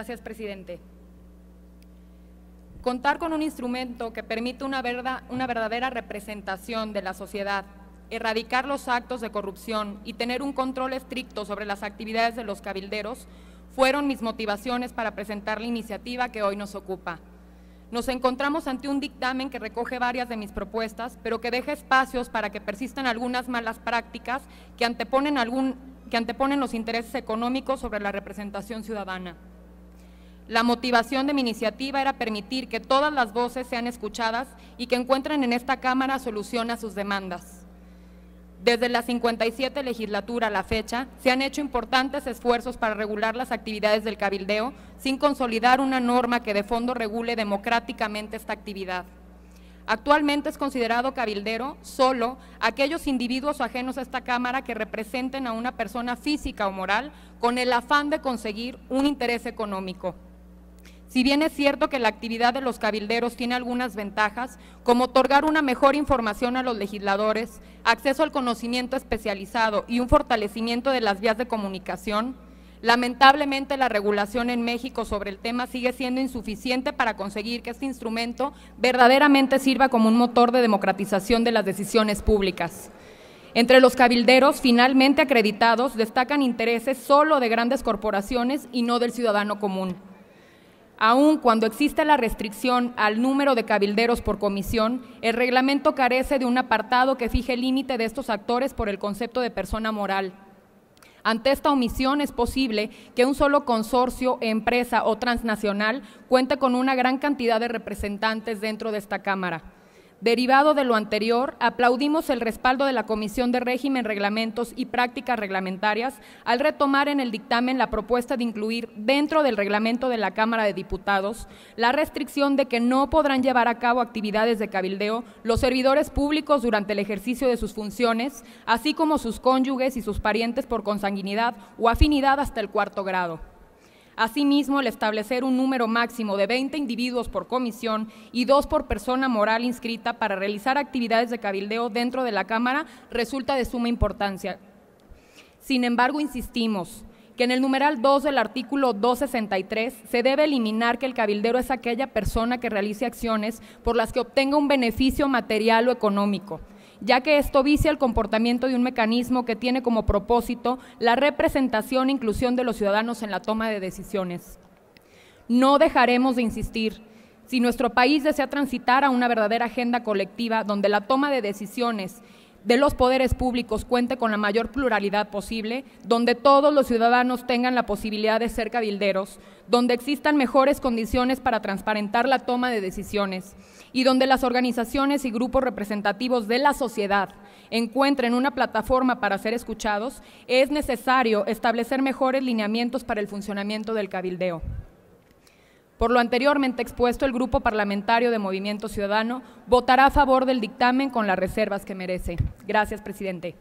Gracias, presidente. Contar con un instrumento que permite una, verdadera representación de la sociedad, erradicar los actos de corrupción y tener un control estricto sobre las actividades de los cabilderos fueron mis motivaciones para presentar la iniciativa que hoy nos ocupa. Nos encontramos ante un dictamen que recoge varias de mis propuestas, pero que deja espacios para que persistan algunas malas prácticas que que anteponen los intereses económicos sobre la representación ciudadana. La motivación de mi iniciativa era permitir que todas las voces sean escuchadas y que encuentren en esta Cámara solución a sus demandas. Desde la 57 legislatura a la fecha, se han hecho importantes esfuerzos para regular las actividades del cabildeo sin consolidar una norma que de fondo regule democráticamente esta actividad. Actualmente es considerado cabildero solo aquellos individuos ajenos a esta Cámara que representen a una persona física o moral con el afán de conseguir un interés económico. Si bien es cierto que la actividad de los cabilderos tiene algunas ventajas, como otorgar una mejor información a los legisladores, acceso al conocimiento especializado y un fortalecimiento de las vías de comunicación, lamentablemente la regulación en México sobre el tema sigue siendo insuficiente para conseguir que este instrumento verdaderamente sirva como un motor de democratización de las decisiones públicas. Entre los cabilderos finalmente acreditados destacan intereses solo de grandes corporaciones y no del ciudadano común. Aun cuando existe la restricción al número de cabilderos por comisión, el reglamento carece de un apartado que fije el límite de estos actores por el concepto de persona moral. Ante esta omisión es posible que un solo consorcio, empresa o transnacional cuente con una gran cantidad de representantes dentro de esta Cámara. Derivado de lo anterior, aplaudimos el respaldo de la Comisión de Régimen, Reglamentos y Prácticas Reglamentarias al retomar en el dictamen la propuesta de incluir dentro del reglamento de la Cámara de Diputados la restricción de que no podrán llevar a cabo actividades de cabildeo los servidores públicos durante el ejercicio de sus funciones, así como sus cónyuges y sus parientes por consanguinidad o afinidad hasta el cuarto grado. Asimismo, el establecer un número máximo de 20 individuos por comisión y dos por persona moral inscrita para realizar actividades de cabildeo dentro de la Cámara resulta de suma importancia. Sin embargo, insistimos, que en el numeral 2 del artículo 263 se debe eliminar que el cabildero es aquella persona que realice acciones por las que obtenga un beneficio material o económico ya que esto vicia el comportamiento de un mecanismo que tiene como propósito la representación e inclusión de los ciudadanos en la toma de decisiones. No dejaremos de insistir. Si nuestro país desea transitar a una verdadera agenda colectiva donde la toma de decisiones de los poderes públicos cuente con la mayor pluralidad posible, donde todos los ciudadanos tengan la posibilidad de ser cabilderos, donde existan mejores condiciones para transparentar la toma de decisiones y donde las organizaciones y grupos representativos de la sociedad encuentren una plataforma para ser escuchados, es necesario establecer mejores lineamientos para el funcionamiento del cabildeo. Por lo anteriormente expuesto, el Grupo Parlamentario de Movimiento Ciudadano votará a favor del dictamen con las reservas que merece. Gracias, presidente.